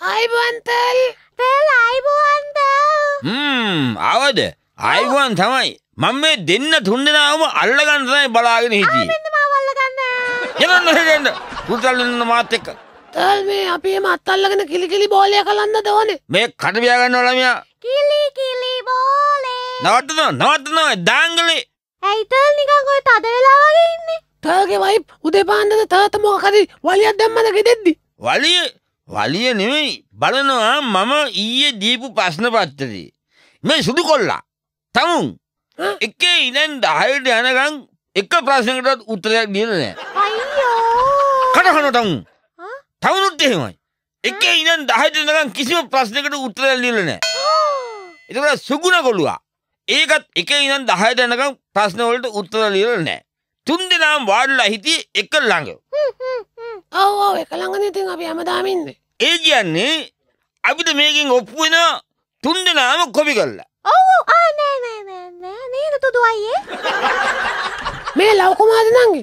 අයිබන්තල් තෙල් අයිබුවන්ද අවද අයිගුවන් තමයි මං මේ දෙන්න තුන්දෙනාවම අල්ලගන්නතයි බලාගෙන හිටිය යනන්නට පුතල්ලන්න මාත් එක්ක තල් මේ අපේ මත් අල්ලගෙන කිලිකිලි බෝලය කලන්න දෝන මේ කටපියාගන්න ඔලමයා කිලිකිලි බෝලේ නවටන නවටනවා දාංගලේ ඇයිතල් නිකංගොයි තද වෙලා වගේ ඉන්නේ තගේ වයිප් උදේ පාන්දද තාත මොකකරි වලියක් දැම්මද ගෙදෙද්දි වලිය වලිය නෙවෙයි බලනවා මම ඊයේ දීපු ප්‍රශ්න පත්තරේ. මේ සුදු කොල්ලා තමුන් එකේ ඉඳන් දහයට යනකං එක ප්‍රශ්නකටත් උත්තරයක් දීලා නෑ. කටහන තමුන්. තවුනුත් එහෙමයි. එකේ ඉඳන් 10ට ඉඳන් කිසිම ප්‍රශ්නයකට උත්තරයක් දීලා නැහැ. ඒතකොට සුගුණ කොළුවා. ඒකත් එකේ ඉඳන් 10ට ඉඳන් ප්‍රශ්න වලට උත්තර දීලා නැහැ. තුන් දෙනාම වාඩිලා හිටියේ එක ළඟ. ඔවෝ එක ළඟන ඉතින් අපි හැමදාමින්ද ඒ කියන්නේ අපිට මේකින් ඔප්පු වෙන තුන් දෙනාම කොපි කරලා ඔව් ආ නෑ නෑ නෑ නෑ නේද තුදු අයියේ මේ ලව් කුමාරද නංගි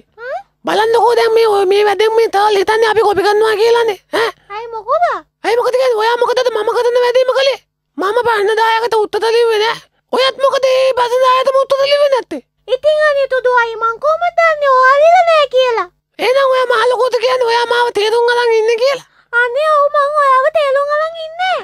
බලන්නකෝ දැන් මේ ඔය මේ වැඩෙන් මේ තවල් හිතන්නේ අපි කොපි කරනවා කියලානේ ඈ අය මොකද අය මොකද කියන්නේ ඔයා මොකදද මම කරන වැඩේම කළේ මම බණ්ඩදායකට උත්තර ලිව්වේ නෑ ඔයත් මොකද ඒ බසදායකට උත්තර ලිව්වේ නැත්තේ ඉතින් අනේ තුදු අයියේ මං කොහොමද දන්නේ ඔයාලා නෑ කියලා එහෙනම් ඔයා මහ ලොකුට කියන්නේ ඔයා මාව තේරුම් අරන් ඉන්නේ කියලා? අනේ ඔව් මං ඔයාව තේරුම් අරන් ඉන්නේ.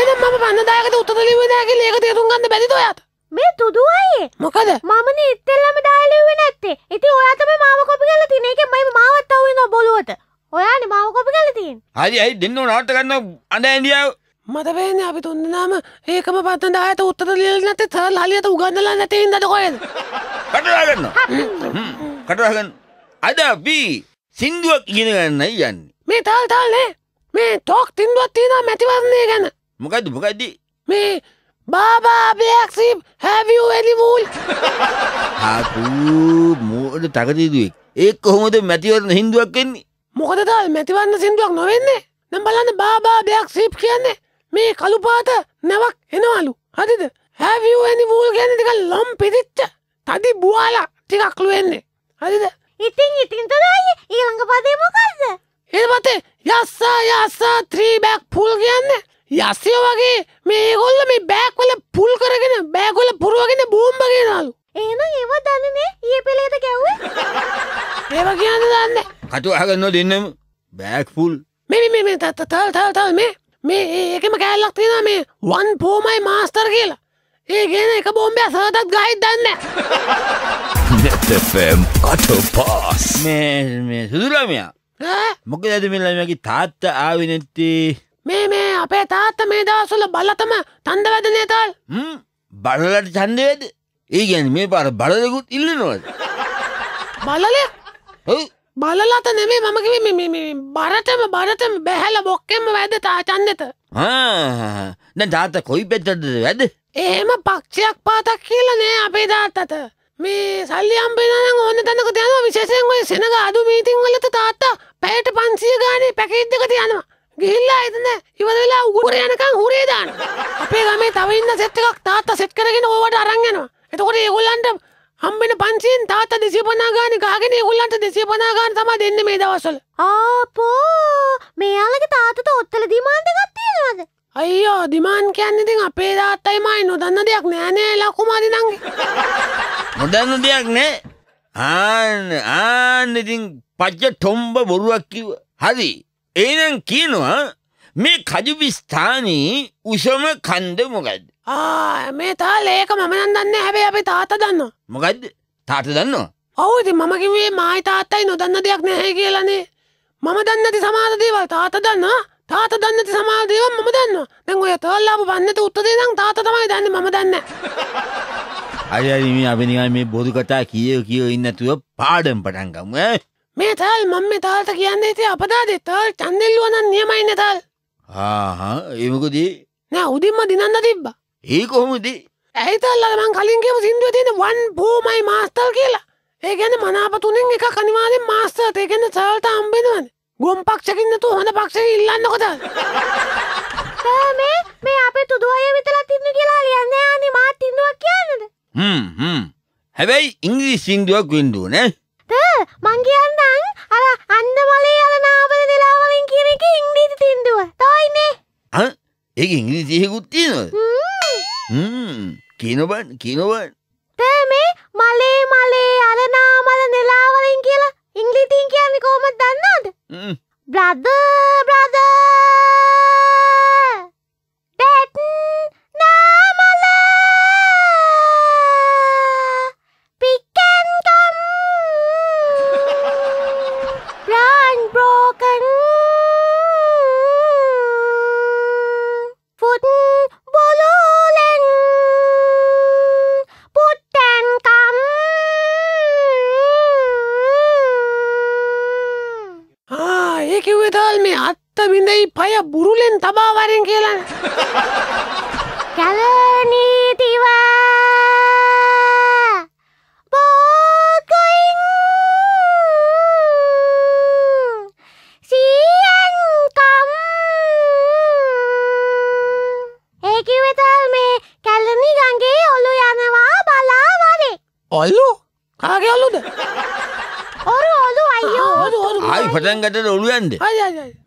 එහෙනම් මම බන්දදායකට උත්තර ලිව්වේ නැහැ කියලා ඒක තේරුම් ගන්න බැරිද ඔයාට? මේ දුදු අයියේ. මොකද? මම නිත්තරම දාලා ලිව්වේ නැත්තේ. ඉතින් ඔයා තමයි මාව කොපි කරලා තියෙන එකෙන් මම මාවත් අහු වෙනවා බොළුවට. ඔයානේ මාව කොපි කරලා තියෙන්නේ. හරි හරි දෙන්නෝ නාට්‍ය ගන්න අඳ ඇඳියා. මට වෙන්නේ අපි තුන්දෙනාම ඒකම බන්දදායට උත්තර ලියලා නැත්තේ තරල් හලියට උගන්වලා නැති හින්දාද කොහෙද? කටලා ගන්න. කටලා ගන්න. අද අපි සින්දුවක් ඉගෙනගන්න යන්න මේ තල් තල්නේ මේ තෝක් තින්දුවත් තියෙන මැතිවරණය ගැන මොකද මොකද මේ බාබාබයක්සිම් හැවිූ වැඩිමූල් හකූ මෝඩ තකතිදුවෙක් ඒ කොහොමද මැතිවරණ හින්දුවක් වෙන්නේ මොකද තල් මැතිවන්න සිින්දුවක් නොවෙන්නේ නම් බලන්න බාබාබයක් සීප් කියන්නේ මේ කළුපාත නැවක් එනවලු හරිද හැවිූ ඇනි වූල් ගැනතික ලොම් පිරිච්ච තදි බවාලා ටිකක්ලු වෙන්නේ හරිද ඉතින් ඉතින්ට දායේ ඊළඟ පදේ මොකක්ද? ඒමත යස්සා යස්සා ත්‍රීබැක් පුල් කියන්න යස්සය වගේ මේගොල්ල මේ බෑක්වල පුල් කරගෙන බෑගොල පුරුවගෙන බූම්බගෙනලු ඒන ඒව දන්නනේ ඒ පෙළේද ගැව්ව ඒව කියන්න දන්න කටු අහගන්න දෙන්නම බෑක් පුල් මෙ මේ තත්ත තල් තල් තල් මේ මේ ඒකම කෑල්ලක් තියෙන මේ වන් පෝමයි මාස්තර කියලා ඒගන එක බොම්බය සහතත් ගහිත් දන්න නැතපම් කොට පාස් මේ සුදුරමයා මොක ඇදමිල්ලමකි තාත්ත ආවිනැත්ති මේ මේ අපේ තාත්ත මේ දවසුල බලතම තන්ද වැද නේතල් බලලට චන්දවද ඒ ගැන මේ පාර බලදකුත් ඉල්ල නොවද බලලය බලලත නෙමේ මමකිව බරටම බරටම බැහැල බොක්කෙම වැද තා චන්දත දැන් තාත්ත කොයි පෙත්තටද වැද ඒම පක්ෂයක් පාතක් කියලා නෑ අපේ තාත්තට මේ සල්ලි අම්බෙනන ඕන තැනක තියන විශේෂයෙන් ඔය සෙනග අඩු මීටින් වලට තාත්තා පැයට පන්සිය ගානේ පැකේජ් එක තියනවා ගිහිල්ලා එතන ඉවර වෙලා උගුර යනකන් හුරේ දාන අපේ ගමේ තව ඉන්න සෙට් එකක් තාත්තා සෙට් කරගෙන ඕවට අරන් යනවා එතකොට ඒගොල්ලන්ට හම්බෙන පන්සියෙන් තාත්තා දෙසිය පනා ගානේ ගහගෙන ඒගොල්ලන්ට දෙසිය පනා ගාන තමයි දෙන්නේ මේ දවස්වල ආපෝ මෙයාලගේ තාත්ත අයියෝ දිමාන් කියන්න ඉතින් අපේ තාත්තයිමයි නොදන්න දෙයක් නෑනේ ලකුමාරි නංගේ නොදන්න දෙයක් නෑ ආන්න ආන්න ඉතින් පච්ච ටොම්බ බොරුවක් කිව්ව හරි ඒනම් කියනවා මේ කජුබි ස්ථානී උසම කන්ද මොකද්ද ආ මේ තාල ඒක මම නම් දන්නේ හැබැයි අපි තාත්තා දන්නවා මොකද්ද තාත්තා දන්නවා ඔව් ඉතින් මම කිව්වේ මායි තාත්තයි නොදන්න දෙයක් නැහැ කියලානේ මම දන්නේ නැති සමහර දේවල් තාත්තා දන්නවා තාත දන්නති සමාදයව මම දන්න දැන් ඔය තල්ලාපු පන්නත උත්තදේ නම් තාත තමයි දන්න මම දන්න අයයි මේ අපිනිකා මේ බොදු කතා කියෝ කියෝ ඉන්නතුව පාඩම් පටන්ගම මේ තල් මම මේ තාල්ත කියන්නේ ඉතින් අපදාදේ තල් චන්දෙල්ලුව නම් නියමයි නේ තල් ආහා ඒමකද නෑ උදින්ම දිනන්න තිබ්බා ඒ කොහොමද ඇයි තල් අර මං කලින් කියපු සින්දුවේ තියෙන වන් බෝමයි මාස්ටර් කියලා ඒ කියන්නේ මනාප තුනෙන් එකක් අනිවාර්යෙන් මාස්ටර් ඒ කියන්නේ තල්ට හම්බෙනවනේ ගොම් පක්ෂකින් නැතු හොඳ පක්ෂක ඉල්ලන්නකොද මේ මේ අපේ තුදු අය විතරක් තින්න කියලා ලියන්න යන්නේ මාත් තින්දුවක් කියන්නද හ්ම් හ්ම් හැබැයි ඉංග්‍රීසි සින්දුවක් වින්දුව නේ මං කියන්නම් අර අන්නමලේ අර නාවල දෙලාවලින් කියන එක ඉංග්‍රීසි තින්දුව. තවයිනේ. අ ඒක ඉංග්‍රීසි එකකුත් තියෙනවද? හ්ම්. කියනවා කියනවා. තේ මේ මලේ මලේ අර නාමල දෙලාවලින් කියලා ඉංගලිතින් කියමි කෝමත් දන්නද බ්‍රධ බ්‍රධ පටන් ගතට ඔළුවන්ද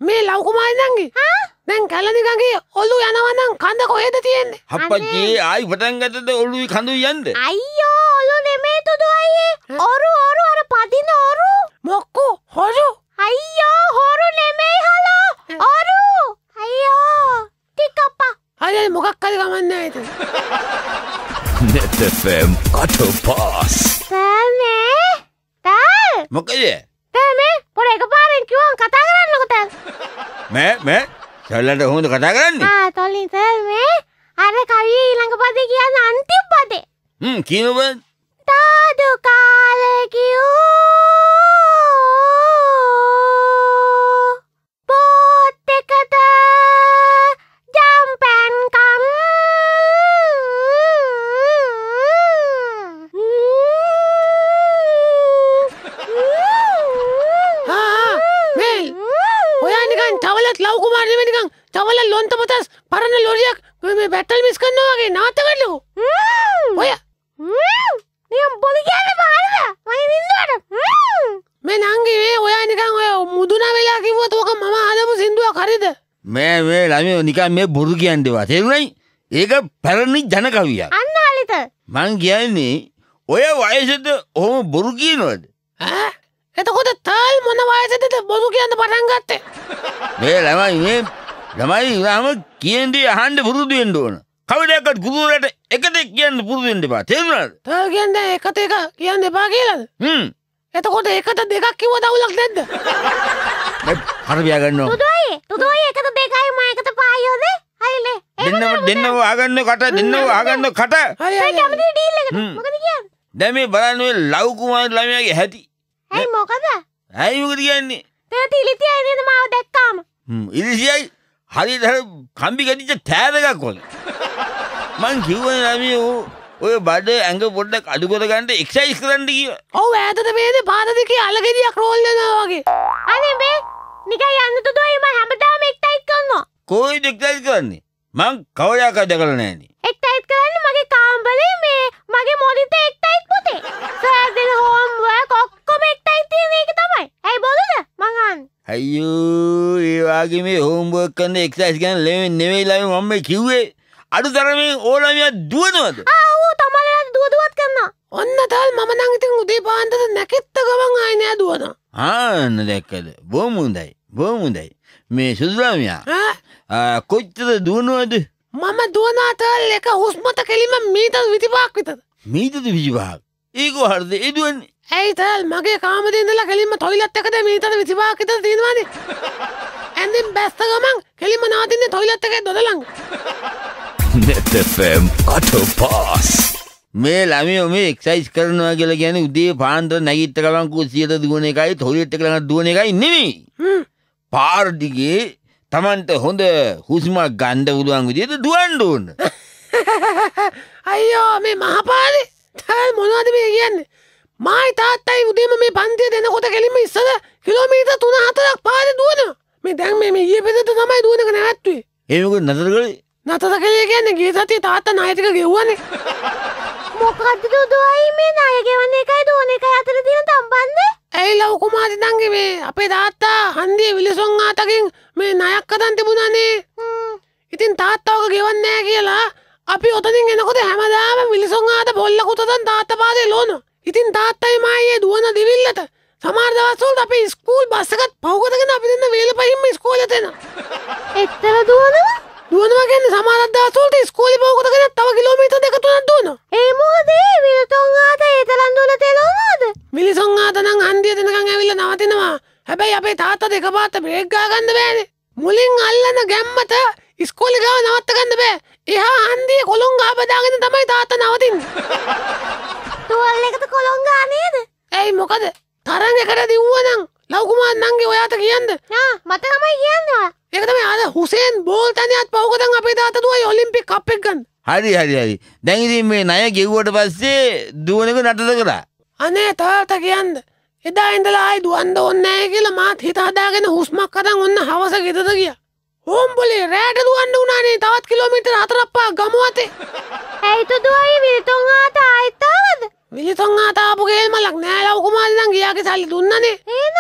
මේ ලවකුමායිදන්ගේ දැන් කැලනිකගේ ඔල්ලු යනවනම් කඳ කොහෙද තියෙන්නේ හප්පච්චේ ආයි පටන් ගතට ඔළුයි කඳු යන්ද අයියෝ ඔලු නෙමේ තුදු අයියේ ඔරු ඔරු අර පදින ඔරු මොක්කු හොරු අයියෝ හොරු නෙමේ හලෝ ඔරු අයියෝ ටිකපා අය මොකක් කද ගමන්න ඇත NetFM Autopass. මේ මේ සල්ලන්ට හොඳ කතා කරන්නේ ආ තොලින් සර් මේ අර කවිය ඊළඟ පදේ කියන අන්තිම පදේ හ්ම් කියවද තාදු කාලේ කිව්වා හරිද මේ මේ ළමයෝ නිකන් මේ බොරු කියන්නේවා තේරුණයි ඒක පැරණි ජනකවියක් අන්න අලිත මං කියන්නේ ඔය වයසට ඔහොම බොරු කියනවද ඈ එතකොට තල් මොන වයසටද බොරු කියන්න පටන් ගත්තේ? මේ ළමයි මේ ළමයි ඉවම කියන්නේ අහන්න පුරුදු වෙන්න ඕන. කවදාකවත් ගුරුවරයාට එකද කියන්න පුරුදු වෙන්න එපා. තේරුණාද? තල් කියන්නේ එකට එක කියන්න එපා කියලාද? හ්ම්. එතකොට එකට දෙකක් කිව්ව දවුලක් නැද්ද? හර බියාගන්නවා. දුදෝයි දුදෝයි එකද දෙකයි මම එකද පහයි හොදේ. හරිලේ. දෙන්නම දෙන්නව ආගන්න කට දෙන්නව ආගන්න කට. හරි හරි. කැමති ඩීල් එකට. මොකද කියන්නේ? දැන් මේ බලන්න ඔය ලව් කුමාර ළමයාගේ හැටි. ඇයි මොකද? ඇයි මොකද කියන්නේ? තේ තිලිතියයි නේද මාව දැක්කාම. හ්ම් ඉලිසියයි හරියට කම්බි ගැටිච්ච තෑර එකක් වගේ. මං කිව්වනේ ළමයෝ ඔය බඩ ඇඟ පොඩ්ඩක් අඩු කරගන්න එක්සයිස් කරන්න කියලා. ඔව් ඈතට මේද පාද දෙකේ අලගෙඩියක් රෝල් වෙනවා වගේ. අනේ මේ නිකයි යන්න තුදුව එම හැමදාම එක්ට අයිත් කරන්නවා කෝයිද එක්ටයිස් කරන්නේ මං කවරයාකා දකල නෑනේ එක්ට අයිත් කරන්න මගේ කාම්බලේ මේ මගේ මොලිත එක්ට අයිත් පුතේ සෑදෙන හෝම්ුව කොක්කොම එක්ට අයිතියන එක තමයි ඇයි බොලද මඟන් අයියෝ ඒවාගේ මේ හෝම්බුවක් කන්න එක්සයිස් ගැන ලෙවෙන් නෙවෙයි ලයි මම්ම කිව්වේ අඩු තරමින් ඕලමිය දුවනවද ආවෝ තමලලා දුවදුවත් කරන්න ඔන්න තල් මම නං ඉතින් උදේ පාන්දර නැකෙත්ත ගමන් ආයෙ නෑ දුවනවා ආන්න දැක්කද බොමුන්දයි බොහොම හොඳයි. මේ සුදුරාමියා ආ, කොච්චර දුවනවද? මම දුවනාතල් එක හුස්මත කෙලිම මීතත් විතිපාක් විතද. මීටද 25ක්. ඒක හරිද? ඒ දුවන්නේ. ඇයිතල් මගේ කාමදඉඳලා කෙලින්ම තොයිලත් එකද මීතද විතිපාකිත තියෙනවාද. ඇඳින් බැස්ත ගමන් කෙලිම නාතින්න තොයිලත් එකේ දොදලං. NetFM Autopass. මේ ළමයෝ මේ එක්සයිස් කරනවා කියලා කියන්නේ උදේ පාන්දර නැගිට්ට ගමන් කුස්සියට දුවන එකයි තොයිලට් එකට ළඟ දුවන එකයි නෙමෙයි. හ්ම්. පාර්දිගේ තමන්ට හොඳ හුස්මක් ගණ්ඩ පුළුවන් විදියට දුවන්ඩ ඕන්න අයියෝ මේ මහපාලි තැල් මොනවද මේ කියන්න මයි තාත්තයි උදේම මේ පන්තිය දෙනකොට කෙලිම ඉස්සද කිලෝමීට තුන හතරක් පාද දුවන මේ දැන් මේ ඒ පෙදට තමයි දුවනක නැත්වේ ඒක නතර කළ නතර කළේ කියන්න ගේ සතිය තාත්ත නායතික ගෙව්වන මොකක්ද දුවයි මේ නායගෙවන්නේ එකයි දුවන එක අතර තියෙන තම්බන්නේ ඇයි ලවකුමාතිතන්ගේ මේ අපේ තාත්තා හන්දිය විලිසොන් ආතකින් මේ නයක් අතන් තිබුණනේ ඉතින් තාත්තාවක ගෙවන්නෑ කියලා අපි ඔතනින් එනකොට හැමදාම මිලිසොන් ආත බොල්ලකුතතන් තාත්ත පාදේ ලෝන ඉතින් තාත්තයි මායේ දුවන දිවිල්ලට සමාර්දවස්සුල්ට අපි ස්කූල් බස්සකත් පෞගතගෙන අපි දෙන්න වේල පහිම ස්කෝලතෙන එත්තර දුවනවා දුවනවා කියන්නේ සමහරක් දවස්වලට ඉස්කෝලේ පවකට ගෙනත් තව කිලෝමීටර් දෙක තුනක් දුවන. ඒ මොකද මිලිසොන් ආත ඒතරම් දුර තෙලවනවද? මිලිසොන් ආත නම් හන්දිය දෙනකන් ඇවිල්ලා නවතිනවා. හැබැයි අපේ තාත්තා දෙකපාත බ්‍රේක් ගා ගන්න බෑනේ. මුලින් අල්ලන ගැම්මට ඉස්කෝලේ ගාව නවත්ත ගන්න බෑ. එහා හන්දිය කොළොන් ගා බදාගෙන තමයි තාත්තා නවතින්නේ. තුවල් එකට කොළොන් ගා නේද? ඇයි මොකද? තරංග කර දිව්වනම් ලවකුමත් නංගේ ඔයාට කියන්න මත තමයි කියන්නවා එකතම අද හුසේන් බෝල්තනයත් පෞකතන් අපේ තාතතුව ඔලිම්පි කප් එක්කන් හරි හරි හරි දැඟිතින් මේ නය ගෙව්වට පස්සේ දුවනක නටත කරා අනේ තාර්ථ කියන්න එදා ඉඳලා ආයි දුවන්ද ඔන්නෑ කියලා මාත් හිතාදාගෙන හුස්මක් කතන් ඔන්න හවස ගෙතද කිය හෝම්බොලේ රෑට දුවන්න උනානේ තවත් කිලෝමිටර අතරප්පා ගමුවතේ ඇයිතු දුවයි විරිතුන් ආත ආයිතාවද විලිතොන් ආතාපුගේල්ම ලක් නෑලව කුමල්ලන් ගියාගේ සල්ලි දුන්නනේ ඒන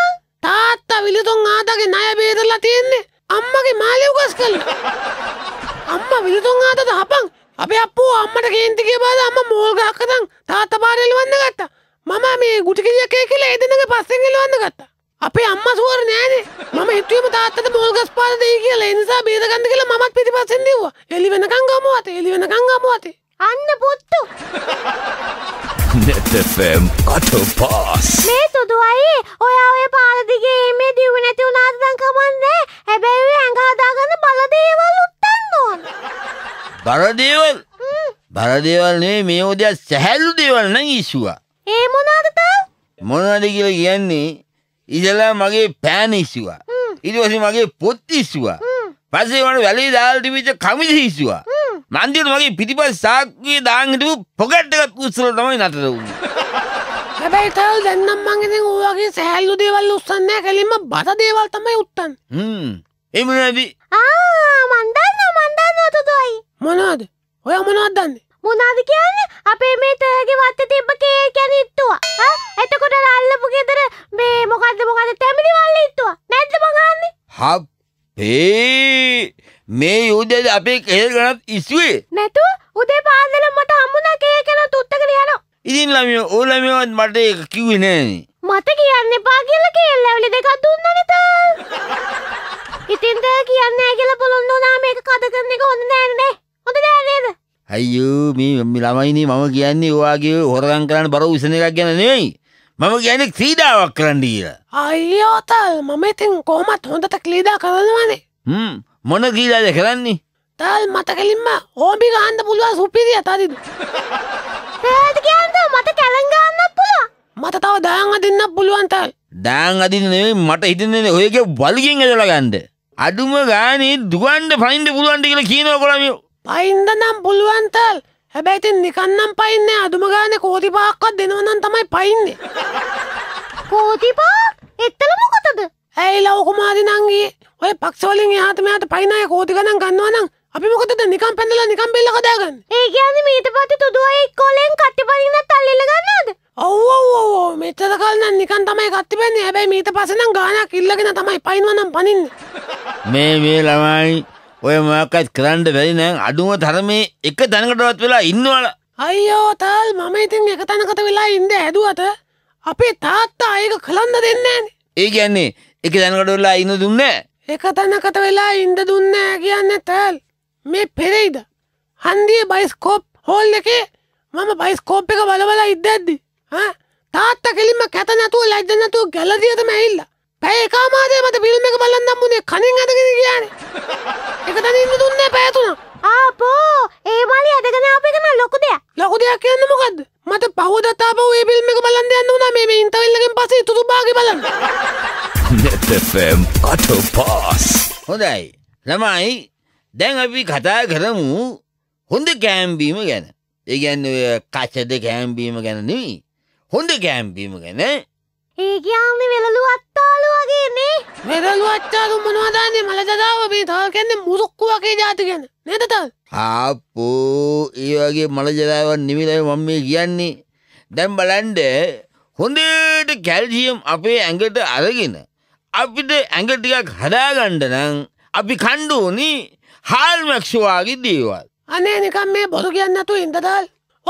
තාත්තා විලිතොන් ආතගේ ණය බේරලා තියෙන්නේ අම්මගේ මාලේ උගස් කළා අම්මා විලිතොන් ආතද හපන් අපේ අප්පෝ අම්මට කේන්ති කියපාද අම්මා මෝල් ගහකදන් තාත්තා පාරේ එලවන්න ගත්තා මම මේ ගුටි කිරියක් ඒ කියලා ඒ දෙන්නගේ පස්සෙන් එලවන්න ගත්තා අපේ අම්මා සුවර නෑනේ මම හිතුවේම තාත්තට මෝල් ගස් පාද දෙයි කියලා ඒ නිසා බේද ගන්න කියලා මමත් පිටිපස්සෙන් දීුවා එලි වෙනකන් ගමුවාතේ එලි වෙනකන් ගමුවාතේ අන්න පුත්තු නෙතෆම් අටපාස් මේ සුදු අයේ ඔයා ඔය පාරදිගේ මේ දිව නැති වුණාට නම් කමන්නේ හැබැයි ඇඟ හදාගන්න බල දේවල් උත්තන්න ඕන බර දේවල් බර දේවල් නෙවෙයි මේ උදේ සැහැල්ලු දේවල් නම් ඉසුවා ඒ මොනවාද තා මොනවාද කියලා කියන්නේ ඉතලා මගේ පෑන ඉසුවා ඊට පස්සේ මගේ පොත් ඉසුවා පස්සේ මම වැලේ දාලා තිබිච්ච කමිස ඉසුවා මන්දිර වගේ පිටිපස් සාක්කුවේ දාන් හිටපු පොකට් එකක් උස්සලා තමයි නතර වුනේ. හැබැයි තාල් දැන් නම් මං ඉතින් ඔය වගේ සහැල්ලු දේවල් උස්සන්නේ නැහැ. කලින්ම බත දේවල් තමයි උත්තන්නේ. හ්ම්. ඒ මොනවද? ආ මන් දන්නවා මන් දන්නවා තොතෝයි. මොනවද? ඔයා මොනවද දන්නේ? මොනාද කියන්නේ අපේ මේ තෑගේ වත්තේ තිබ්බ කේල් කියන්නේ ඉට්ටුවා. එතකොට අල්ලපු ගෙදර මේ මොකද්ද මොකද්ද තැමිලි වල්ල ඉට්ටුවා. නැද්ද මං අහන්නේ? හප්පේ මේ යුදෙද අපේ කෙල් ගනත් ඉස්වේ නැතු උදේ පාදල මට හම්මුණා කේ කෙන තුත්තක යන ඉතින් ළමිය ඕලමියවත් මට ඒක කිව්වේ නෑනේ මට කියන්න එපා කියලා කේල් ඇවලි දෙකක් දුන්න නේද ඉතින්ද කියන්නේ නෑ කියලා පොළොන් වුණා මේක කඩ කරන එක හොඳ නෑනේ හොඳ නෑ නේද අයියෝ මේ ළමයිනේ මම කියන්නේ ඔයාගේ හොරගම් කරන්න බර විසන එකක් ගැන නෙවෙයි මම කියන්නේ ක්‍රීඩාවක් කරන්න කියලා අයියෝ තල් මම ඉතින් කොහොමත් හොඳට ක්‍රීඩා කරනවානේ හ්ම් මොන ගීලාද කරන්නේ තල් මට කලින්ම ඕම්පි ගහන්ද පුළුවන් සුපිරිය තරිද පෑතිකන්ද මට කැලන් ගන්න පුළුව මට තව දාං අදින්න පුළුවන් තල් දාං අදින්න නෙවෙයි මට හිතන්නේ ඔයගේ වලිගෙන් ඇදලා ගන්නද අඩුම ගානේ දුවන්න පයින්ද පුළුවන්ද කියලා කියනවා කොළමියෝ පයින්ද නම් පුළුවන් තල් හැබැයි ඉතින් නිකන් නම් පයින්නේ අඩුම ගානේ කෝටි පහක්වත් දෙනවා නම් තමයි පයින්නේ කෝටි පහක් එතන මොකටද ඇයි ලව් කුමාරි නංගී ඔය පක්ෂවලින් එහාට මෙහාට පයින් අය කෝටි ගණන් ගන්නවා නම් අපි මොකටද නිකන් පැනලා නිකන් බෙල්ල කඩාගන්නේ? ඒ කියන්නේ මීට පස්සේ තුඩු අය එක්කෝලෙන් කට්ටි පනින්නත් අල්ලලා ගන්නවද? ඔව් ඔව් ඔව් මෙච්චර කල් නම් නිකන් තමයි කට්ටි පන්නේ. හැබැයි මීට පස්සේ නම් ගානක් ඉල්ලගෙන තමයි පයින්වා නම් පනින්නේ. මේ මේ ළමයි ඔය මොකක්වත් කරන්න බැරි නෑ අඩුම තරමේ එක තැනකටවත් වෙලා ඉන්නවල අයියෝ තාල් මම ඉතින් එක තැනකට වෙලා ඉන්න හැදුවට අපේ තාත්තා ඒක කලන්න දෙන්නේ ඒ කියන්නේ එක තැනකට වෙලා ඉන්න දුන්නේ එක තැනකට වෙලා ඉන්ඩ දුන්නෑ කියන්න තැල් මේ පෙරෙයිද හන්දිය බයිස්කෝප් හෝල් එකේ මම බයිස්කෝප් එක බලවලා ඉද්දැද්දි තාත්ත කෙලින්ම කැත නැතුව ලැජ්ජ නැතුව ගැලදියතම ඇහිල්ල පැය එකමාදේ මට ෆිල්ම් එක බලන්න හම්බුනේ කනින් අදගෙන කියන්නේ එක තැන ඉන්න දුන්නේ පැය තුන ආපෝ ඒ වලි අදගෙන ආපේ තමයි ලොකු දෙයක් ලොකු දෙයක් කියන්නේ මොකද්ද මට පහුවදා තාපෝ ඒ ෆිල්ම් එක බලන්න යන්න උනා මේ මේ ඉන්ටර්වල් එකෙන් පස්සේ තුතු භාගේ බලන්න නෙතෆම් අටපස් හොඳයි ළමයි දැන් අපි කතා කරමු හොඳ කෑම්බීම ගැන ඒගැන් කච්චද කෑම්බීම ගැනනී හොඳ කෑම්බීම ගැන ඒකයාන්න වෙලලු අත්තාලු වගේන්නේ වෙරලු අච්චාරු මනවාදාන්නේ මලදදාව මේ තව කැන්නේ මුසොක්කු වගේ ජාති ගැන නැතතල් ආපෝ ඒ වගේ මලජදාවන් නිවිලයි මම මේ කියන්නේ දැම් බලන්ඩ හොඳට කැල්ජියම් අපේ ඇඟට අරගෙන අපිට ඇඟ ටිකක් හදාගණ්ඩ නං අපි කණ්ඩුවනි හාල්මැක්ෂවාගේ දේවල්. අනේ නිකම් මේ බොරු කියන්නතු ඉන්දදල්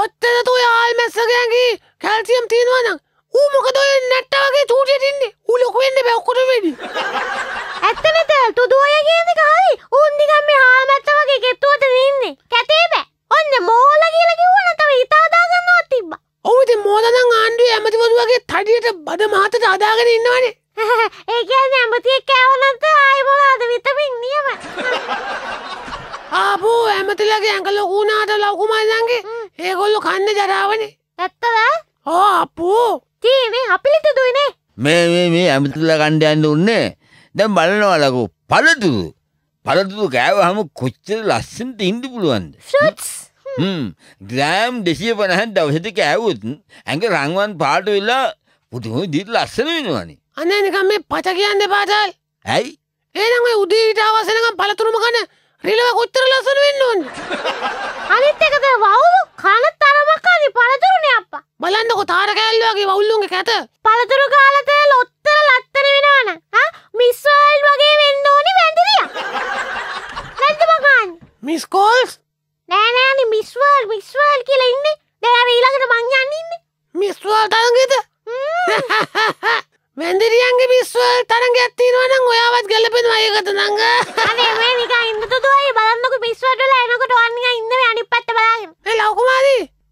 ඔත්තනතු යාල් මැස්සකයන්ගේ කැල්සියම් තියෙනවනම් ඌ මොකදොය නැට්ට වගේ චූටයටඉන්නේ ඌ ලොකුවෙන්න බැක්කොට වෙඩි. ඇත්තනත තුදුවය කියන කාරි උන්දිකම් මේ හාමැත්ත වගේ ගෙත්තුවට දන්නේ කැතේ බෑ ඔන්න මෝල කියලා කිව්වන තව ඉතාදාගන්නවත් තිබ්බා. ඔවුද මෝදනං ආණ්ඩුවේ ඇමතිවරුවගේ තඩියට බද මහතට අදාගෙන ඉන්නවනේ ඒකැ ඇමතික් කෑවලන්ත අයිමලාද විතමින් නියම ආපු ඇමතිලගේ ඇඟ ලොකුණාට ලොකුමයිදන්ගේ ඒගොල්ලු කන්න ජරාවනේ ඇත්තද ඕ අපපු තියනේ අපිලිට දුවනේ මේ මේ මේ ඇමතිල කණ්ඩයන්න උන්නේ දැම් බලනවලකු පලතුරු පලතුරු කෑවහම කොච්චර ලස්සන්ට ඉන්ඩි පුළුවන්ද ග්‍රෑම් දෙසිය පනහන් දවසට කෑවුත් ඇඟ රංවන් පාට වෙලා පුතුම දිත් ලස්සන වෙනවානේ අනේ නිකන් මේ පච කියන්නේ පාටල්. ඇයි? එහෙනම් ඔය උදේ ඊට අවසනකම් පළතුරුම කන රිලව කොච්චර ලස්සන වෙන්න ඕනද? අනිත් එක තමයි වවුලු කන තරමක් හරි පළතුරුනේ අප්පා. බලන්නකෝ තාර කෑල්ල වගේ වවුල්ලුන්ගේ කැත. පළතුරු කාල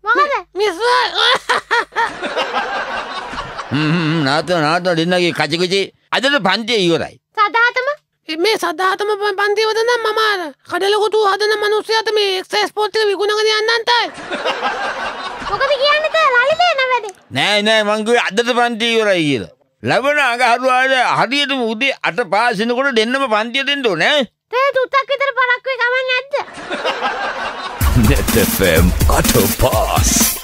මොකද මිස් නාත නාත දෙන්නගේ කචිකුචි අදට පන්තිය ඉවරයි. සදාතම මේ සදාතම පන්තිවද නම් මම අර කඩලකුතු හදන මිනිස්සයාට මේ එක්සයිස් ස්පෝට් එක විකුණගෙන යන්නන්ටයි. මොකද කියන්නේ තේ ලලිතේ නේද? නෑ නෑ මං කිව්වේ අදට පන්තිය ඉවරයි කියලා. ලැබෙන අඟහරුවාද හරියටම උදේ අට පාස් වෙනකොට දෙන්නම පන්තිය දෙන්න ඕනේ. තේ දුත්තක් විතර පරක්කුවේ ගමන් නැද්ද? Net FM Auto Pass.